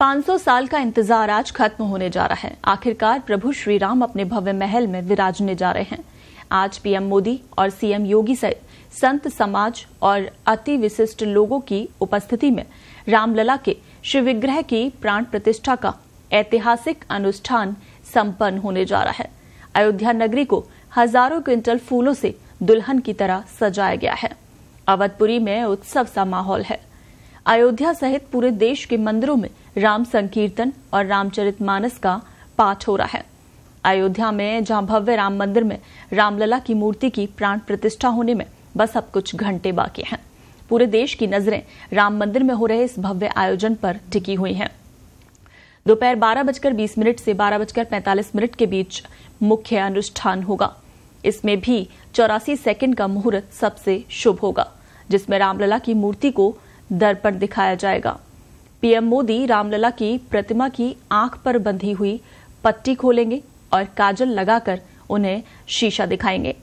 500 साल का इंतजार आज खत्म होने जा रहा है आखिरकार प्रभु श्री राम अपने भव्य महल में विराजने जा रहे हैं आज पीएम मोदी और सीएम योगी सहित संत समाज और अति विशिष्ट लोगों की उपस्थिति में रामलला के शिव विग्रह की प्राण प्रतिष्ठा का ऐतिहासिक अनुष्ठान संपन्न होने जा रहा है अयोध्या नगरी को हजारों क्विंटल फूलों से दुल्हन की तरह सजाया गया है अवधपुरी में उत्सव सा माहौल है अयोध्या सहित पूरे देश के मंदिरों में राम संकीर्तन और रामचरितमानस का पाठ हो रहा है अयोध्या में जहां भव्य राम मंदिर में रामलला की मूर्ति की प्राण प्रतिष्ठा होने में बस अब कुछ घंटे बाकी हैं पूरे देश की नजरें राम मंदिर में हो रहे इस भव्य आयोजन पर टिकी हुई हैं दोपहर बारह बजकर बीस मिनट से बारह बजकर पैंतालीस मिनट के बीच मुख्य अनुष्ठान होगा इसमें भी चौरासी सेकंड का मुहूर्त सबसे शुभ होगा जिसमें रामलला की मूर्ति को दर्पण दिखाया जाएगा पीएम मोदी रामलला की प्रतिमा की आंख पर बंधी हुई पट्टी खोलेंगे और काजल लगाकर उन्हें शीशा दिखाएंगे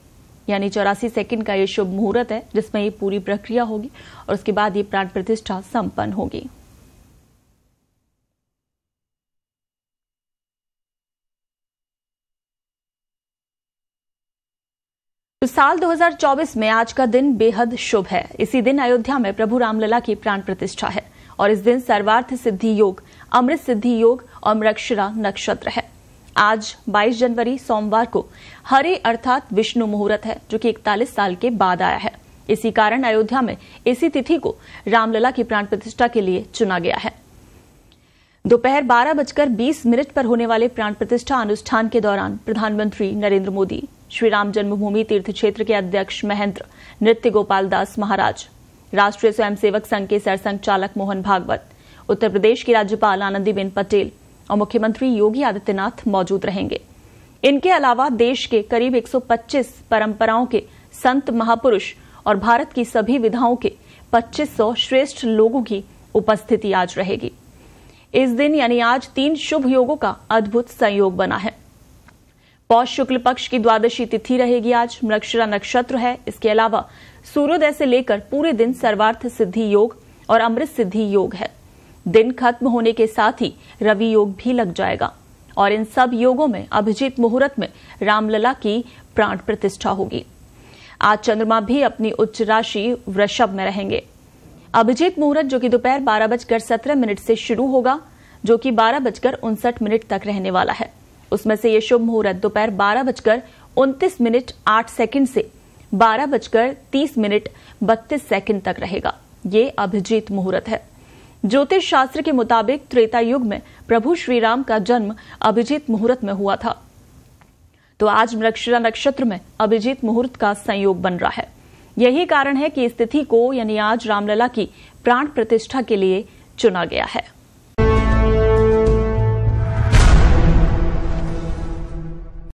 यानी चौरासी सेकंड का ये शुभ मुहूर्त है जिसमें ये पूरी प्रक्रिया होगी और उसके बाद ये प्राण प्रतिष्ठा संपन्न होगी तो साल 2024 में आज का दिन बेहद शुभ है इसी दिन अयोध्या में प्रभु रामलला की प्राण प्रतिष्ठा है और इस दिन सर्वार्थ सिद्धि योग अमृत सिद्धि योग और मृक्षरा नक्षत्र है आज 22 जनवरी सोमवार को हरे अर्थात विष्णु मुहूर्त है जो कि 41 साल के बाद आया है इसी कारण अयोध्या में इसी तिथि को रामलला की प्राण प्रतिष्ठा के लिए चुना गया है दोपहर बारह बजकर बीस मिनट पर होने वाले प्राण प्रतिष्ठा अनुष्ठान के दौरान प्रधानमंत्री नरेंद्र मोदी श्री राम जन्मभूमि तीर्थ क्षेत्र के अध्यक्ष महेंद्र नृत्य गोपाल दास महाराज राष्ट्रीय स्वयंसेवक संघ के सरसंघ चालक मोहन भागवत उत्तर प्रदेश की राज्यपाल आनंदीबेन पटेल और मुख्यमंत्री योगी आदित्यनाथ मौजूद रहेंगे इनके अलावा देश के करीब 125 परंपराओं के संत महापुरुष और भारत की सभी विधाओं के 2500 श्रेष्ठ लोगों की उपस्थिति आज रहेगी इस दिन यानी आज तीन शुभ योगों का अद्भुत संयोग बना है पौष शुक्ल पक्ष की द्वादशी तिथि रहेगी आज मृक्षरा नक्षत्र है इसके अलावा सूर्योदय से लेकर पूरे दिन सर्वार्थ सिद्धि योग और अमृत सिद्धि योग है दिन खत्म होने के साथ ही रवि योग भी लग जाएगा और इन सब योगों में अभिजीत मुहूर्त में रामलला की प्राण प्रतिष्ठा होगी आज चंद्रमा भी अपनी उच्च राशि वृषभ में रहेंगे अभिजीत मुहूर्त जो कि दोपहर बारह बजकर सत्रह मिनट से शुरू होगा जो कि बारह बजकर उनसठ मिनट तक रहने वाला है उसमें से ये शुभ मुहूर्त दोपहर बारह बजकर उनतीस मिनट आठ सेकंड से बारह बजकर तीस मिनट बत्तीस सेकंड तक रहेगा ये अभिजीत मुहूर्त है ज्योतिष शास्त्र के मुताबिक त्रेता युग में प्रभु श्री राम का जन्म अभिजीत मुहूर्त में हुआ था तो आज मृक्षरा नक्षत्र में अभिजीत मुहूर्त का संयोग बन रहा है यही कारण है कि स्थिति को यानी आज रामलला की प्राण प्रतिष्ठा के लिए चुना गया है